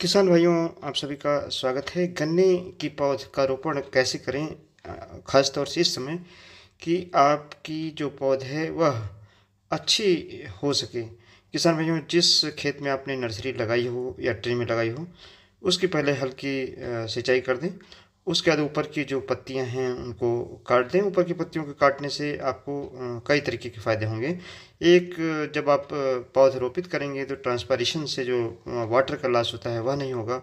किसान भाइयों आप सभी का स्वागत है गन्ने की पौध का रोपण कैसे करें खासतौर से इस समय कि आपकी जो पौध है वह अच्छी हो सके किसान भाइयों जिस खेत में आपने नर्सरी लगाई हो या ट्री में लगाई हो उसकी पहले हल्की सिंचाई कर दें उसके बाद ऊपर की जो पत्तियां हैं उनको काट दें ऊपर की पत्तियों के काटने से आपको कई तरीके के फ़ायदे होंगे एक जब आप पौध रोपित करेंगे तो ट्रांसपारेशन से जो वाटर का लॉस होता है वह नहीं होगा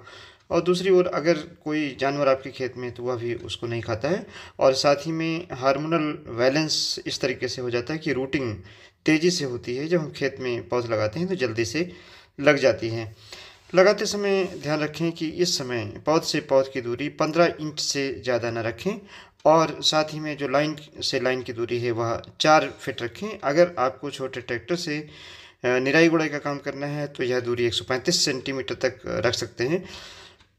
और दूसरी ओर अगर कोई जानवर आपके खेत में तो वह भी उसको नहीं खाता है और साथ ही में हार्मोनल बैलेंस इस तरीके से हो जाता है कि रूटिंग तेज़ी से होती है जब हम खेत में पौध लगाते हैं तो जल्दी से लग जाती है लगाते समय ध्यान रखें कि इस समय पौध से पौध की दूरी 15 इंच से ज़्यादा न रखें और साथ ही में जो लाइन से लाइन की दूरी है वह चार फिट रखें अगर आपको छोटे ट्रैक्टर से निराई गुड़ाई का काम करना है तो यह दूरी 135 सेंटीमीटर तक रख सकते हैं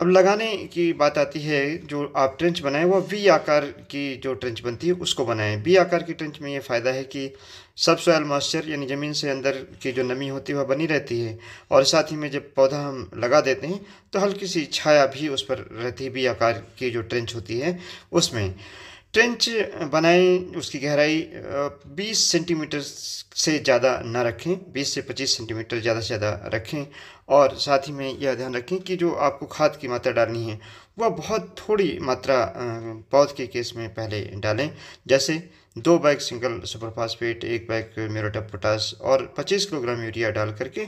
अब लगाने की बात आती है जो आप ट्रेंच बनाएं वह वी आकार की जो ट्रेंच बनती है उसको बनाएं वी आकार की ट्रेंच में ये फ़ायदा है कि सब सॉयल मॉइस्चर यानी ज़मीन से अंदर की जो नमी होती है वह बनी रहती है और साथ ही में जब पौधा हम लगा देते हैं तो हल्की सी छाया भी उस पर रहती है वी आकार की जो ट्रेंच होती है उसमें ट्रेंच बनाएं उसकी गहराई 20 सेंटीमीटर से ज़्यादा ना रखें 20 से 25 सेंटीमीटर ज़्यादा से ज़्यादा रखें और साथ ही में यह ध्यान रखें कि जो आपको खाद की मात्रा डालनी है वह बहुत थोड़ी मात्रा पौध के केस में पहले डालें जैसे दो बैग सिंगल सुपरफास्फेट एक बैग मेरोटा पोटास और 25 किलोग्राम यूरिया डाल करके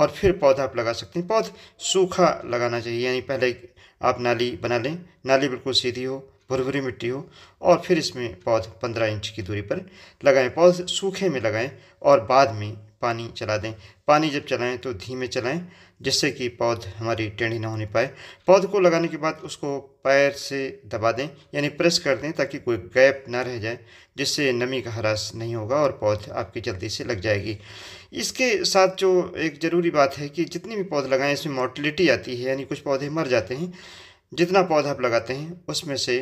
और फिर पौधा आप लगा सकते हैं पौध सूखा लगाना चाहिए यानी पहले आप नाली बना लें नाली बिल्कुल सीधी हो भुरभुरी मिट्टी हो और फिर इसमें पौध पंद्रह इंच की दूरी पर लगाएं पौध सूखे में लगाएं और बाद में पानी चला दें पानी जब चलाएं तो धीमे चलाएं जिससे कि पौध हमारी टेढ़ी ना होने पाए पौध को लगाने के बाद उसको पैर से दबा दें यानी प्रेस कर दें ताकि कोई गैप ना रह जाए जिससे नमी का ह्रास नहीं होगा और पौध आपकी जल्दी से लग जाएगी इसके साथ जो एक ज़रूरी बात है कि जितनी भी पौध लगाएं इसमें मोटिलिटी आती है यानी कुछ पौधे मर जाते हैं जितना पौधा आप लगाते हैं उसमें से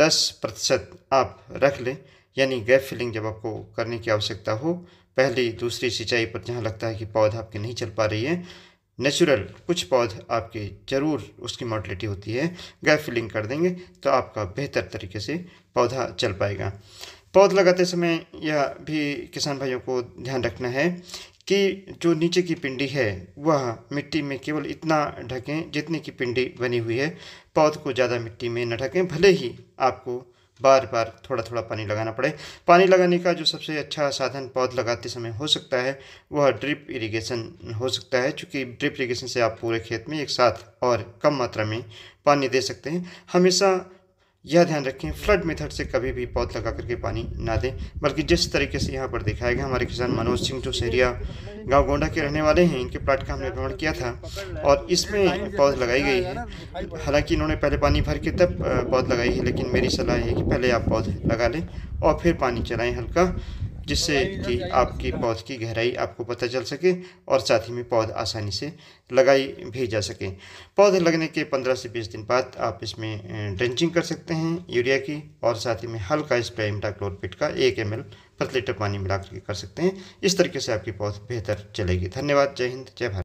दस प्रतिशत आप रख लें यानी गैप फिलिंग जब आपको करने की आवश्यकता हो पहली दूसरी सिंचाई पर जहाँ लगता है कि पौधा आपकी नहीं चल पा रही है नेचुरल कुछ पौध आपके ज़रूर उसकी मॉडलिटी होती है गैप फिलिंग कर देंगे तो आपका बेहतर तरीके से पौधा चल पाएगा पौध लगाते समय यह भी किसान भाइयों को ध्यान रखना है कि जो नीचे की पिंडी है वह मिट्टी में केवल इतना ढकें जितने की पिंडी बनी हुई है पौध को ज़्यादा मिट्टी में न ढकें भले ही आपको बार बार थोड़ा थोड़ा पानी लगाना पड़े पानी लगाने का जो सबसे अच्छा साधन पौध लगाते समय हो सकता है वह ड्रिप इरिगेशन हो सकता है क्योंकि ड्रिप इरिगेशन से आप पूरे खेत में एक साथ और कम मात्रा में पानी दे सकते हैं हमेशा यह ध्यान रखें फ्लड मेथड से कभी भी पौध लगा करके पानी ना दें बल्कि जिस तरीके से यहाँ पर दिखाया गया हमारे किसान मनोज सिंह जो सहरिया गांव गोंडा के रहने वाले हैं इनके प्लाट का हमने भ्रमण किया था और इसमें पौध लगाई गई है हालांकि इन्होंने पहले पानी भर के तब पौध लगाई है लेकिन मेरी सलाह है कि पहले आप पौध लगा लें और फिर पानी चलाएँ हल्का जिससे कि आपकी पौध की गहराई आपको पता चल सके और साथ ही में पौध आसानी से लगाई भी जा सके पौध लगने के 15 से 20 दिन बाद आप इसमें ड्रेंचिंग कर सकते हैं यूरिया की और साथ ही में हल्का स्प्रे इमटाक्लोरपिट का एक एम प्रति लीटर पानी मिलाकर के कर सकते हैं इस तरीके से आपकी पौध बेहतर चलेगी धन्यवाद जय हिंद जय भारत